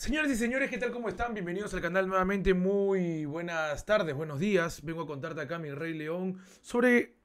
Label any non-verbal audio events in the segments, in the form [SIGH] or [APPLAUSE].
Señores y señores, ¿qué tal? ¿Cómo están? Bienvenidos al canal nuevamente. Muy buenas tardes, buenos días. Vengo a contarte acá, mi Rey León, sobre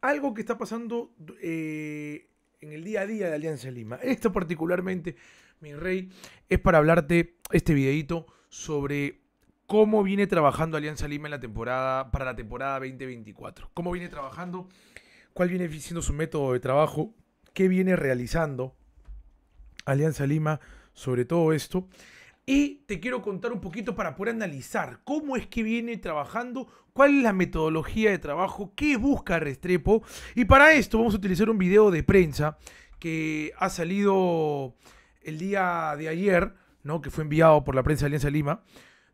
algo que está pasando eh, en el día a día de Alianza Lima. Esto particularmente, mi Rey, es para hablarte este videito sobre cómo viene trabajando Alianza Lima en la temporada, para la temporada 2024. Cómo viene trabajando, cuál viene siendo su método de trabajo, qué viene realizando Alianza Lima sobre todo esto. Y te quiero contar un poquito para poder analizar cómo es que viene trabajando, cuál es la metodología de trabajo, qué busca Restrepo. Y para esto vamos a utilizar un video de prensa que ha salido el día de ayer, ¿no? que fue enviado por la prensa de Alianza Lima,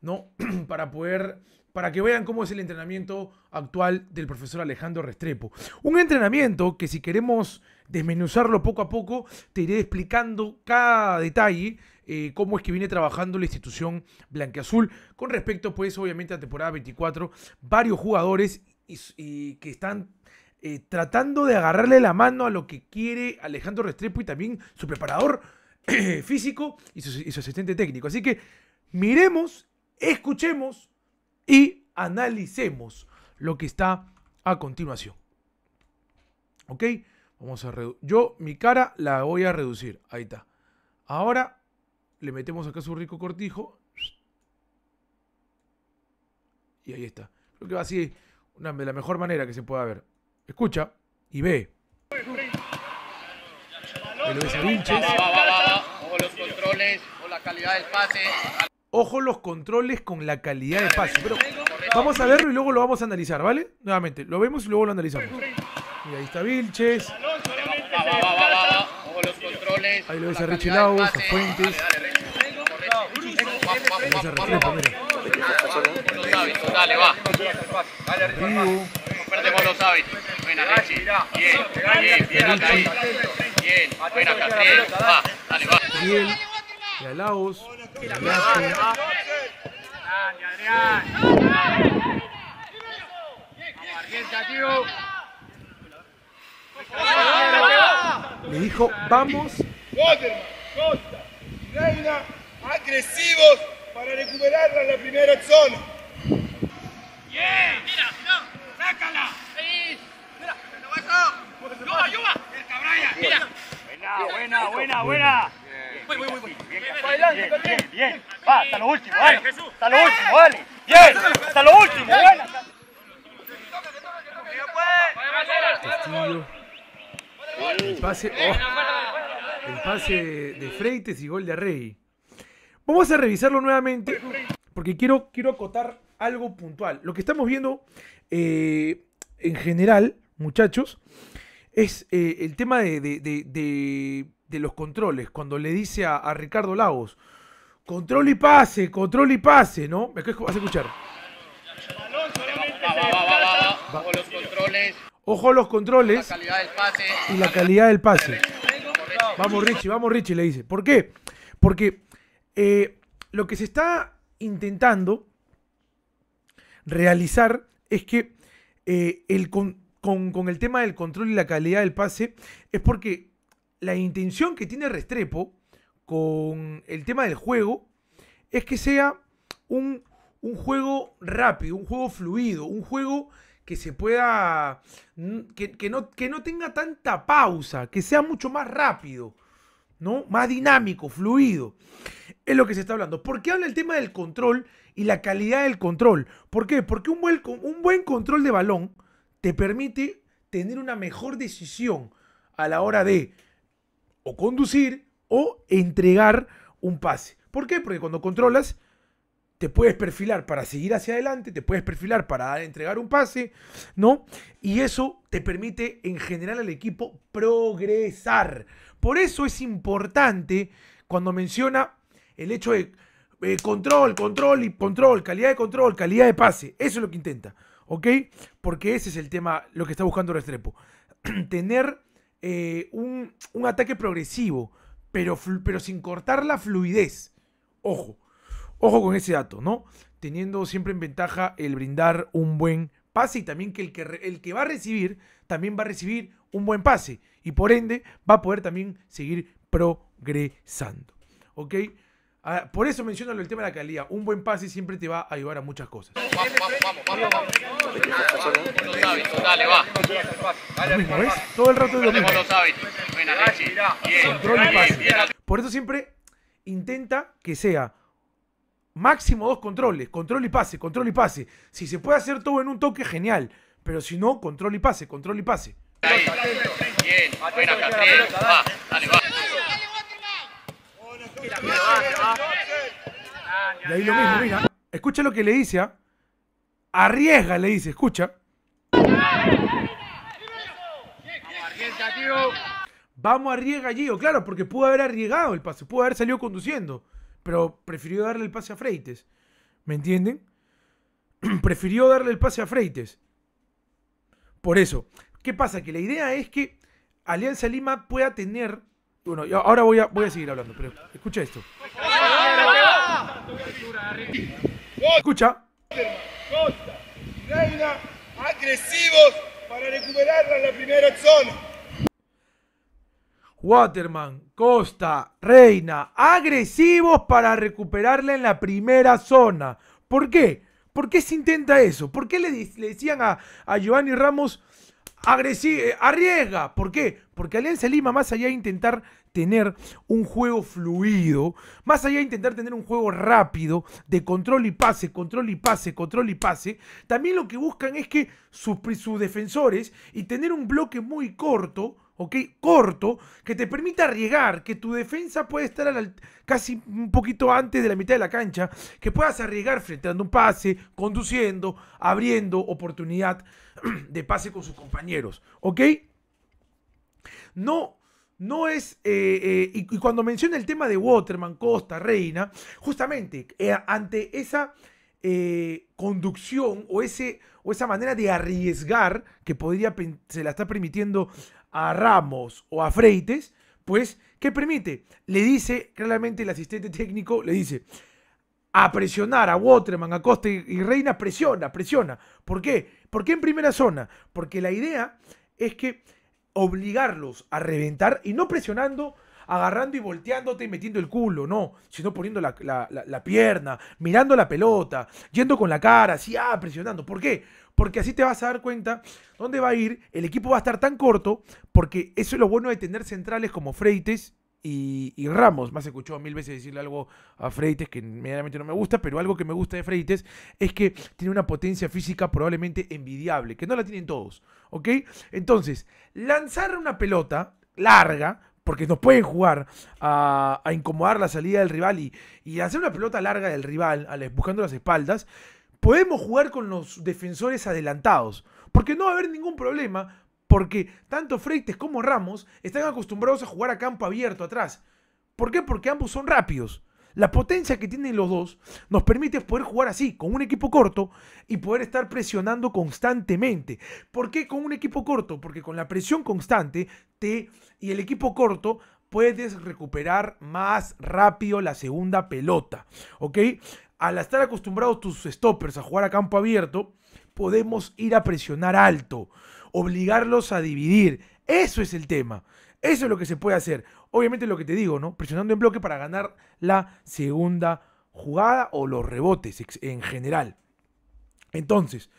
¿no? [CLEARS THROAT] para poder para que vean cómo es el entrenamiento actual del profesor Alejandro Restrepo. Un entrenamiento que si queremos desmenuzarlo poco a poco, te iré explicando cada detalle, eh, cómo es que viene trabajando la institución blanqueazul con respecto, pues, obviamente a temporada 24, varios jugadores y, que están eh, tratando de agarrarle la mano a lo que quiere Alejandro Restrepo y también su preparador [CLEARS THROAT] físico y su, y su asistente técnico. Así que miremos, escuchemos y analicemos lo que está a continuación. ¿Ok? Vamos a Yo, mi cara la voy a reducir. Ahí está. Ahora le metemos acá su rico cortijo. Y ahí está. Creo que va así una, de la mejor manera que se pueda ver. Escucha y ve. Ojo los controles o la calidad del pase. Ojo los controles con la calidad de pase. Pero vamos a verlo y luego lo vamos a analizar, ¿vale? Nuevamente, lo vemos y luego lo analizamos. Y ahí está Vilches. Va, va, los controles. Ahí lo ves a Richie a Fuentes. Vamos a Vamos, Los dale, va. Perdemos los hábitos. Buena, Richie. Bien, bien, bien acá Bien, buena Va, dale, va. Bien. Y a Lagos. a Adrián. Vamos, le dijo, vamos. Waterman, Costa Reina agresivos para recuperarla en la primera zona. ¡Bien! ¡Mira, ¡Mira! ¡Sácala! ¡Sí! ¡Mira! ¡Ayuda, ayuda! ayuda ¡El cabraya! ¡Mira! Buena, buena, buena, buena. bien, bien, bien. Va, hasta lo último, dale. Hasta lo último, dale. Bien, hasta lo último, buena. Castillo el pase, pase de Freites y gol de Rey. Vamos a revisarlo nuevamente porque quiero, quiero acotar algo puntual. Lo que estamos viendo en general, muchachos, es el tema de, los controles. Cuando le dice a, Ricardo Lagos, control y pase, control y pase, ¿no? Me vas a escuchar. Ojo a los controles. Y la calidad del pase. Vamos Richie, vamos Richie, le dice. ¿Por qué? Porque eh, lo que se está intentando realizar es que eh, con, el tema del control y la calidad del pase es porque la intención que tiene Restrepo con el tema del juego es que sea un, un juego rápido, un juego fluido, un juego que se pueda, que, no, tenga tanta pausa, que sea mucho más rápido, ¿no? Más dinámico, fluido. Es lo que se está hablando. ¿Por qué habla el tema del control y la calidad del control? ¿Por qué? Porque un buen, un buen control de balón te permite tener una mejor decisión a la hora de o conducir o entregar un pase. ¿Por qué? Porque cuando controlas, te puedes perfilar para seguir hacia adelante, te puedes perfilar para entregar un pase, ¿no? Y eso te permite en general al equipo progresar. Por eso es importante cuando menciona el hecho de eh, control, control y control, calidad de control, calidad de pase. Eso es lo que intenta, ¿ok? Porque ese es el tema, lo que está buscando Restrepo. [CLEARS THROAT] Tener eh, un, ataque progresivo, pero, pero sin cortar la fluidez. Ojo Ojo con ese dato, ¿no? Teniendo siempre en ventaja el brindar un buen pase y también que el que, el que va a recibir también va a recibir un buen pase y por ende va a poder también seguir progresando. ¿Ok? Ah, por eso menciono el tema de la calidad. Un buen pase siempre te va a ayudar a muchas cosas. Vamos, vamos, vamos, vamos. dale, va. Todo el rato Por eso siempre intenta que sea máximo dos controles, control y pase, control y pase. Si se puede hacer todo en un toque, genial. Pero si no, control y pase, control y pase. bien, buena va, dale, va. Y ahí lo mismo, mira. Escucha lo que le dice, a ¿ah? Arriesga, le dice, escucha. Vamos a arriesgar Gio, claro, porque pudo haber arriesgado el pase, pudo haber salido conduciendo pero prefirió darle el pase a Freites. ¿Me entienden? [CLEARS THROAT] prefirió darle el pase a Freites. Por eso, ¿qué pasa? Que la idea es que Alianza Lima pueda tener. Bueno, ahora voy a, voy a seguir hablando, pero escucha esto. Escucha. Reina, agresivos para en la primera zona. Waterman, Costa, Reina, agresivos para recuperarla en la primera zona. ¿Por qué? ¿Por qué se intenta eso? ¿Por qué le, decían a, a, Giovanni Ramos eh, arriesga? ¿Por qué? Porque Alianza Lima, más allá de intentar tener un juego fluido, más allá de intentar tener un juego rápido, de control y pase, control y pase, control y pase, también lo que buscan es que sus, defensores y tener un bloque muy corto, ¿ok? Corto, que te permita arriesgar, que tu defensa pueda estar casi un poquito antes de la mitad de la cancha, que puedas arriesgar a un pase, conduciendo, abriendo oportunidad [CLEARS THROAT] de pase con sus compañeros, ¿ok? No no es. Eh, eh, y, cuando menciona el tema de Waterman, Costa, Reina, justamente eh, ante esa conducción o, ese, o esa manera de arriesgar que podría se la está permitiendo a Ramos o a Freites, pues, ¿qué permite? Le dice claramente el asistente técnico, le dice. A presionar a Waterman, a Costa y Reina, presiona, presiona. ¿Por qué? ¿Por qué en primera zona? Porque la idea es que obligarlos a reventar y no presionando, agarrando y volteándote y metiendo el culo, no, sino poniendo la, pierna, mirando la pelota, yendo con la cara, así, ah, presionando. ¿Por qué? Porque así te vas a dar cuenta dónde va a ir, el equipo va a estar tan corto, porque eso es lo bueno de tener centrales como Freites y, Ramos. Más escuchó mil veces decirle algo a Freites que medianamente no me gusta, pero algo que me gusta de Freites es que tiene una potencia física probablemente envidiable, que no la tienen todos, ¿ok? Entonces, lanzar una pelota larga, porque nos pueden jugar a, incomodar la salida del rival y, y, hacer una pelota larga del rival, buscando las espaldas, podemos jugar con los defensores adelantados, porque no va a haber ningún problema porque tanto Freites como Ramos están acostumbrados a jugar a campo abierto atrás. ¿Por qué? Porque ambos son rápidos. La potencia que tienen los dos nos permite poder jugar así, con un equipo corto y poder estar presionando constantemente. ¿Por qué con un equipo corto? Porque con la presión constante te y el equipo corto puedes recuperar más rápido la segunda pelota. ¿Ok? Al estar acostumbrados tus stoppers a jugar a campo abierto, podemos ir a presionar alto obligarlos a dividir. Eso es el tema. Eso es lo que se puede hacer. Obviamente lo que te digo, ¿no? Presionando en bloque para ganar la segunda jugada o los rebotes en general. Entonces,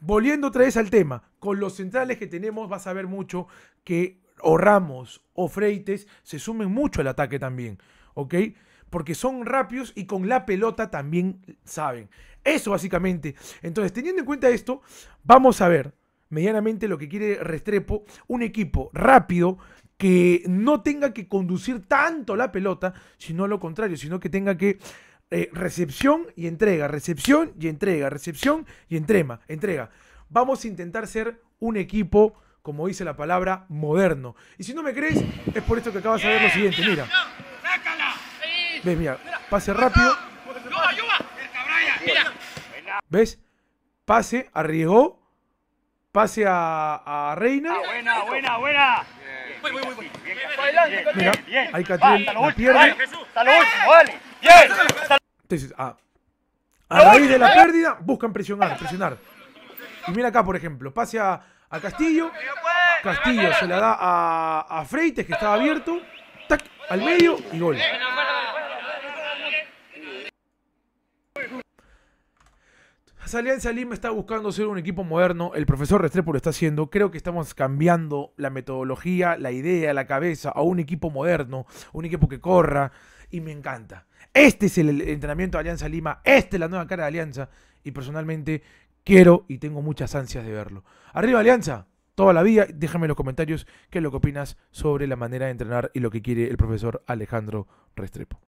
volviendo otra vez al tema, con los centrales que tenemos vas a ver mucho que o Ramos o Freites se sumen mucho al ataque también, ¿ok? Porque son rápidos y con la pelota también saben. Eso básicamente. Entonces, teniendo en cuenta esto, vamos a ver medianamente lo que quiere Restrepo, un equipo rápido que no tenga que conducir tanto la pelota, sino lo contrario, sino que tenga que eh, recepción y entrega, recepción y entrega, recepción y entrema, entrega. Vamos a intentar ser un equipo, como dice la palabra, moderno. Y si no me crees, es por esto que acabas de ver lo ¡Eh! siguiente, mira. ¿Ves? Mira, pase rápido. ¿Ves? Pase, arriesgó pase a, Reina. Ah, buena, buena, buena. Mira, bien. ahí Catriel la a, raíz de la pérdida, buscan presionar, presionar. Y mira acá, por ejemplo, pase a, Castillo. Castillo se la da a, a Freites, que estaba abierto. Tac, al medio y gol. Alianza Lima está buscando ser un equipo moderno. El profesor Restrepo lo está haciendo. Creo que estamos cambiando la metodología, la idea, la cabeza a un equipo moderno, un equipo que corra. Y me encanta. Este es el entrenamiento de Alianza Lima. Esta es la nueva cara de Alianza. Y personalmente quiero y tengo muchas ansias de verlo. Arriba Alianza, toda la vida. Déjame en los comentarios qué es lo que opinas sobre la manera de entrenar y lo que quiere el profesor Alejandro Restrepo.